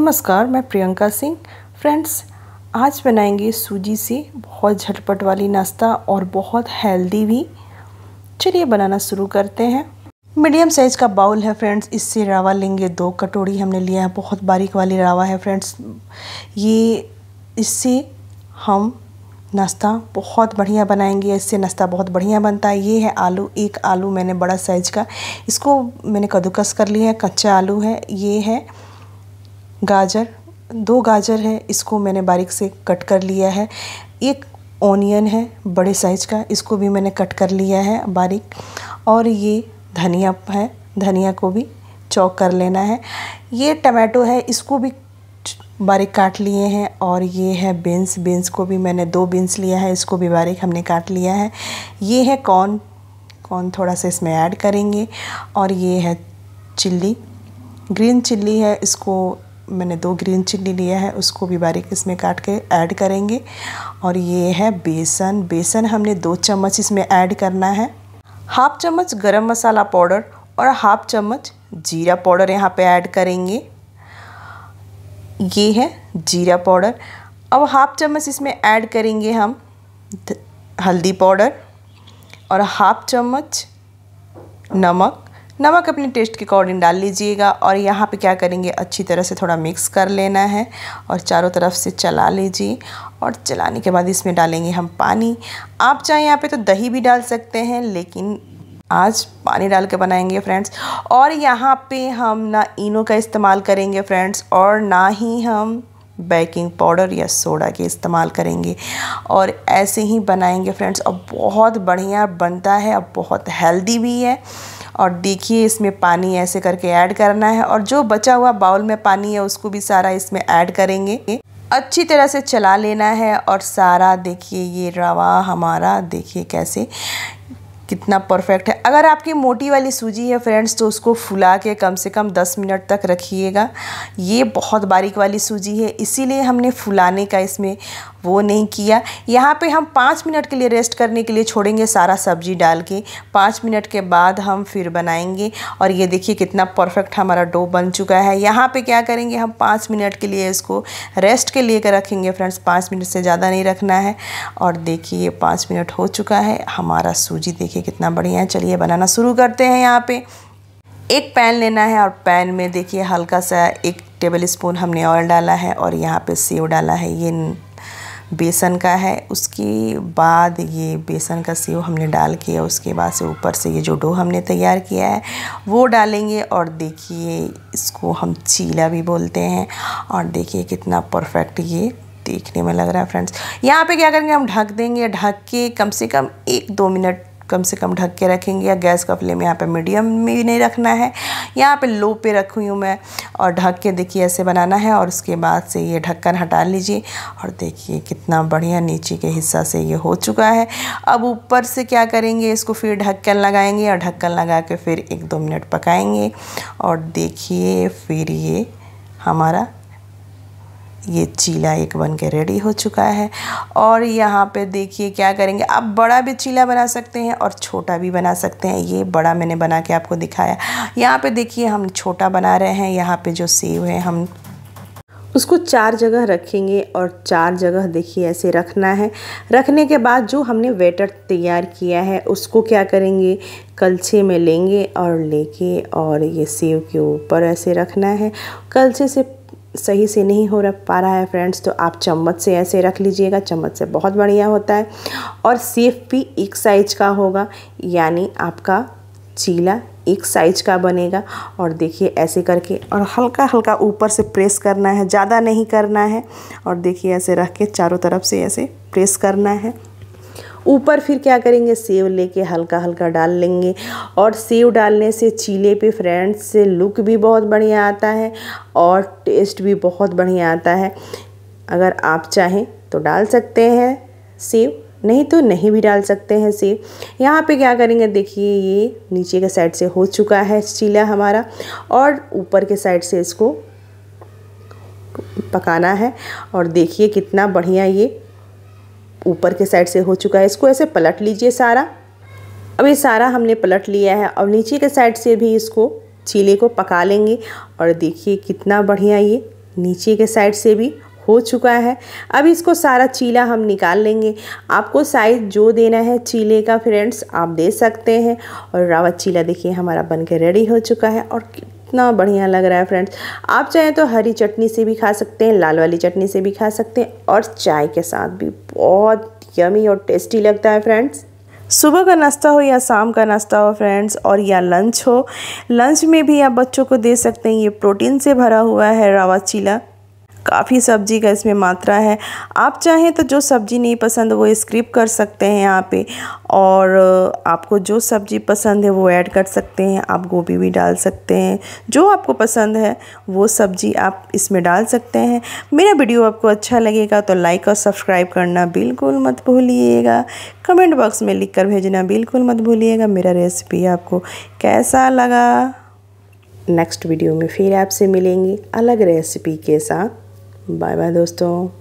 नमस्कार मैं प्रियंका सिंह फ्रेंड्स आज बनाएंगे सूजी से बहुत झटपट वाली नाश्ता और बहुत हेल्दी भी चलिए बनाना शुरू करते हैं मीडियम साइज़ का बाउल है फ्रेंड्स इससे रावा लेंगे दो कटोरी हमने लिया है बहुत बारीक वाली रावा है फ्रेंड्स ये इससे हम नाश्ता बहुत बढ़िया बनाएंगे इससे नाश्ता बहुत बढ़िया बनता है ये है आलू एक आलू मैंने बड़ा साइज़ का इसको मैंने कद्दूकस कर लिया है कच्चा आलू है ये है गाजर दो गाजर है इसको मैंने बारीक से कट कर लिया है एक ओनियन है बड़े साइज का इसको भी मैंने कट कर लिया है बारीक और ये धनिया है धनिया को भी चौक कर लेना है ये टमाटो है इसको भी बारीक काट लिए हैं और ये है बीन्स बीन्स को भी मैंने दो बीन्स लिया है इसको भी बारीक हमने काट लिया है ये है कॉर्न कॉर्न थोड़ा सा इसमें ऐड करेंगे और ये है चिल्ली ग्रीन चिल्ली है इसको मैंने दो ग्रीन चिल्ली लिया है उसको भी बारीक इसमें काट के ऐड करेंगे और ये है बेसन बेसन हमने दो चम्मच इसमें ऐड करना है हाफ चम्मच गरम मसाला पाउडर और हाफ चम्मच जीरा पाउडर यहाँ पे ऐड करेंगे ये है जीरा पाउडर अब हाफ चम्मच इसमें ऐड करेंगे हम हल्दी पाउडर और हाफ चम्मच नमक नमक अपने टेस्ट के अकॉर्डिंग डाल लीजिएगा और यहाँ पे क्या करेंगे अच्छी तरह से थोड़ा मिक्स कर लेना है और चारों तरफ से चला लीजिए और चलाने के बाद इसमें डालेंगे हम पानी आप चाहे यहाँ पे तो दही भी डाल सकते हैं लेकिन आज पानी डाल के बनाएंगे फ्रेंड्स और यहाँ पे हम ना इनो का इस्तेमाल करेंगे फ्रेंड्स और ना ही हम बेकिंग पाउडर या सोडा के इस्तेमाल करेंगे और ऐसे ही बनाएंगे फ्रेंड्स और बहुत बढ़िया बनता है और बहुत हेल्दी भी है और देखिए इसमें पानी ऐसे करके ऐड करना है और जो बचा हुआ बाउल में पानी है उसको भी सारा इसमें ऐड करेंगे अच्छी तरह से चला लेना है और सारा देखिए ये रवा हमारा देखिए कैसे कितना परफेक्ट है अगर आपकी मोटी वाली सूजी है फ्रेंड्स तो उसको फुला के कम से कम 10 मिनट तक रखिएगा ये बहुत बारीक वाली सूजी है इसीलिए हमने फुलाने का इसमें वो नहीं किया यहाँ पे हम पाँच मिनट के लिए रेस्ट करने के लिए छोड़ेंगे सारा सब्जी डाल के पाँच मिनट के बाद हम फिर बनाएंगे और ये देखिए कितना परफेक्ट हमारा डो बन चुका है यहाँ पे क्या करेंगे हम पाँच मिनट के लिए इसको रेस्ट के लिए कर रखेंगे फ्रेंड्स पाँच मिनट से ज़्यादा नहीं रखना है और देखिए ये पाँच मिनट हो चुका है हमारा सूजी देखिए कितना बढ़िया है चलिए बनाना शुरू करते हैं यहाँ पर एक पैन लेना है और पैन में देखिए हल्का सा एक टेबल स्पून हमने ऑयल डाला है और यहाँ पे सेव डाला है ये बेसन का है उसके बाद ये बेसन का सेव हमने डाल के उसके बाद से ऊपर से ये जो डो हमने तैयार किया है वो डालेंगे और देखिए इसको हम चीला भी बोलते हैं और देखिए कितना परफेक्ट ये देखने में लग रहा है फ्रेंड्स यहाँ पे क्या करेंगे हम ढक देंगे ढक के कम से कम एक दो मिनट कम से कम ढक के रखेंगे या गैस का फ्लेम यहाँ पे मीडियम में भी नहीं रखना है यहाँ पे लो पे रखी हूँ मैं और ढक के देखिए ऐसे बनाना है और उसके बाद से ये ढक्कन हटा लीजिए और देखिए कितना बढ़िया नीचे के हिस्सा से ये हो चुका है अब ऊपर से क्या करेंगे इसको फिर ढक्कन लगाएंगे और ढक्कन लगा के फिर एक दो मिनट पकाएंगे और देखिए फिर ये हमारा ये चीला एक बन के रेडी हो चुका है और यहाँ पे देखिए क्या करेंगे आप बड़ा भी चीला बना सकते हैं और छोटा भी बना सकते हैं ये बड़ा मैंने बना के आपको दिखाया यहाँ पे देखिए हम छोटा बना रहे हैं यहाँ पे जो सेव है हम उसको चार जगह रखेंगे और चार जगह देखिए ऐसे रखना है रखने के बाद जो हमने वेटर तैयार किया है उसको क्या करेंगे कलछे में लेंगे और लेके और ये सेव के ऊपर ऐसे रखना है कलछे से सही से नहीं हो रख पा रहा है फ्रेंड्स तो आप चम्मच से ऐसे रख लीजिएगा चम्मच से बहुत बढ़िया होता है और सेफ भी एक साइज का होगा यानी आपका चीला एक साइज का बनेगा और देखिए ऐसे करके और हल्का हल्का ऊपर से प्रेस करना है ज़्यादा नहीं करना है और देखिए ऐसे रख के चारों तरफ से ऐसे प्रेस करना है ऊपर फिर क्या करेंगे सेव लेके हल्का हल्का डाल लेंगे और सेव डालने से चीले पे फ्रेंड्स से लुक भी बहुत बढ़िया आता है और टेस्ट भी बहुत बढ़िया आता है अगर आप चाहें तो डाल सकते हैं सेव नहीं तो नहीं भी डाल सकते हैं सेव यहाँ पे क्या करेंगे देखिए ये नीचे के साइड से हो चुका है चीला हमारा और ऊपर के साइड से इसको पकाना है और देखिए कितना बढ़िया ये ऊपर के साइड से हो चुका है इसको ऐसे पलट लीजिए सारा अब ये सारा हमने पलट लिया है और नीचे के साइड से भी इसको चीले को पका लेंगे और देखिए कितना बढ़िया ये नीचे के साइड से भी हो चुका है अब इसको सारा चीला हम निकाल लेंगे आपको साइज़ जो देना है चीले का फ्रेंड्स आप दे सकते हैं और रावत चीला देखिए हमारा बनकर रेडी हो चुका है और कितना बढ़िया लग रहा है फ्रेंड्स आप चाहें तो हरी चटनी से भी खा सकते हैं लाल वाली चटनी से भी खा सकते हैं और चाय के साथ भी बहुत यमी और टेस्टी लगता है फ्रेंड्स सुबह का नाश्ता हो या शाम का नाश्ता हो फ्रेंड्स और या लंच हो लंच में भी आप बच्चों को दे सकते हैं ये प्रोटीन से भरा हुआ है रावा चीला काफ़ी सब्जी का इसमें मात्रा है आप चाहें तो जो सब्ज़ी नहीं पसंद वो स्क्रिप कर सकते हैं यहाँ पे और आपको जो सब्ज़ी पसंद है वो ऐड कर सकते हैं आप गोभी भी डाल सकते हैं जो आपको पसंद है वो सब्ज़ी आप इसमें डाल सकते हैं मेरा वीडियो आपको अच्छा लगेगा तो लाइक और सब्सक्राइब करना बिल्कुल मत भूलिएगा कमेंट बॉक्स में लिख कर भेजना बिल्कुल मत भूलिएगा मेरा रेसिपी आपको कैसा लगा नेक्स्ट वीडियो में फिर आपसे मिलेंगे अलग रेसिपी के साथ बाय बाय दोस्तों